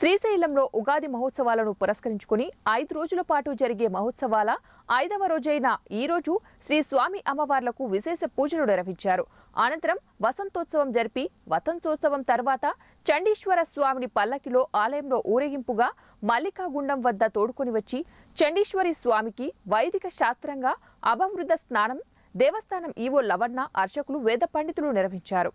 శ్రీశైలంలో ఉగాది మహోత్సవాలను పురస్కరించుకుని ఐదు రోజుల పాటు జరిగే మహోత్సవాల ఐదవ రోజైన ఈరోజు శ్రీ స్వామి అమ్మవార్లకు విశేష పూజలు నిర్వహించారు అనంతరం వసంతోత్సవం జరిపి వసంతోత్సవం తర్వాత చండీశ్వర స్వామిని పల్లకిలో ఆలయంలో ఊరేగింపుగా మల్లికాగుండం వద్ద తోడుకొని వచ్చి చండీశ్వరి స్వామికి వైదిక శాస్త్రంగా అభవృద్ధ స్నానం దేవస్థానం ఈవో లవణ అర్చకులు వేద పండితులు నిర్వహించారు